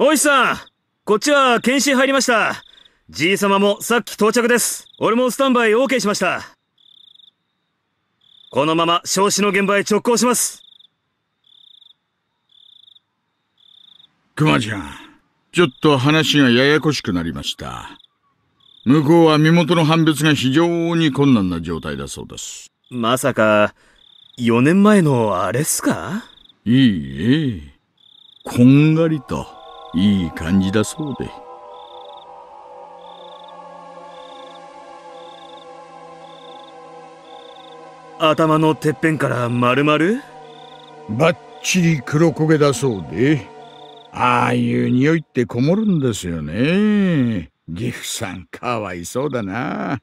おいさん、こっちは検視入りました。じい様もさっき到着です。俺もスタンバイ OK しました。このまま少子の現場へ直行します。熊ちゃん、ちょっと話がややこしくなりました。向こうは身元の判別が非常に困難な状態だそうです。まさか、4年前のあれっすかいいえ。こんがりと、いい感じだそうで。頭のてっぺんから丸々ばっちり黒焦げだそうでああいう匂いってこもるんですよねギフさんかわいそうだな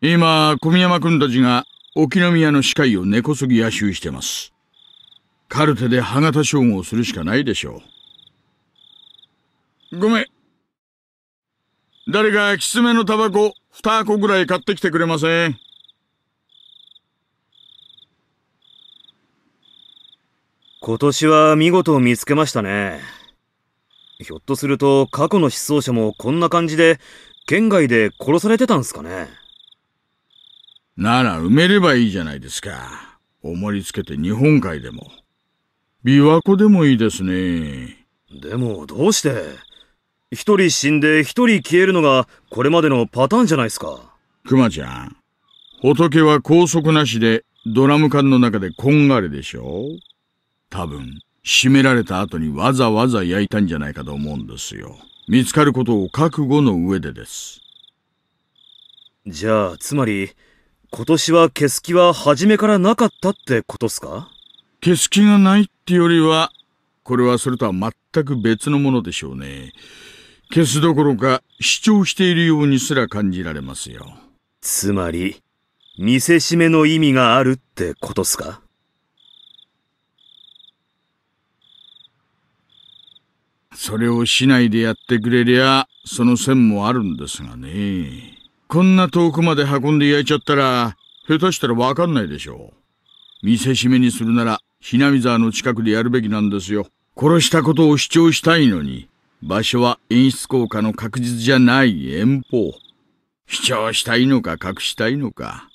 今小宮山君たちが沖宮の司会を根こそぎ野襲してます。カルテで歯型称号するしかないでしょう。ごめん。誰かキツメのタバコ2箱ぐらい買ってきてくれません今年は見事見つけましたね。ひょっとすると過去の失踪者もこんな感じで県外で殺されてたんすかね。なら埋めればいいじゃないですか。重りつけて日本海でも。琵琶湖でもいいですね。でもどうして一人死んで一人消えるのがこれまでのパターンじゃないですか。熊ちゃん、仏は高速なしでドラム缶の中でこんがれでしょ多分、閉められた後にわざわざ焼いたんじゃないかと思うんですよ。見つかることを覚悟の上でです。じゃあ、つまり、今年は消す気は初めからなかったってことっすか消す気がないってよりは、これはそれとは全く別のものでしょうね。消すどころか主張しているようにすら感じられますよ。つまり、見せしめの意味があるってことっすかそれをしないでやってくれりゃ、その線もあるんですがね。こんな遠くまで運んで焼いちゃったら、下手したらわかんないでしょう。見せしめにするなら、ひなみ沢の近くでやるべきなんですよ。殺したことを主張したいのに、場所は演出効果の確実じゃない遠方。主張したいのか隠したいのか。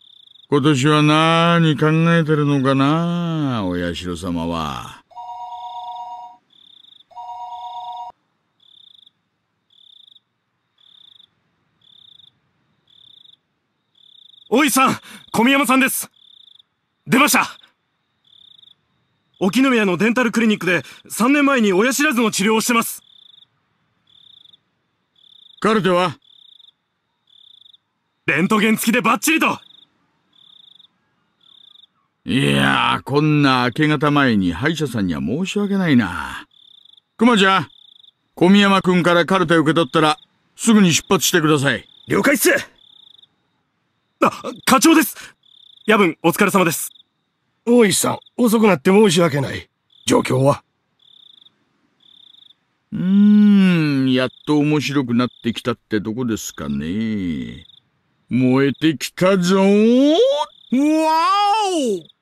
今年は何考えてるのかな、お社様は。おいさん小宮山さんです出ました沖宮のデンタルクリニックで3年前に親知らずの治療をしてますカルテはレントゲン付きでバッチリといやあ、こんな明け方前に歯医者さんには申し訳ないな。熊ちゃん、小宮山くんからカルテ受け取ったら、すぐに出発してください。了解っすあ、課長です夜分お疲れ様です。大石さん、遅くなって申し訳ない。状況はうーん、やっと面白くなってきたってとこですかね。燃えてきたぞーわーお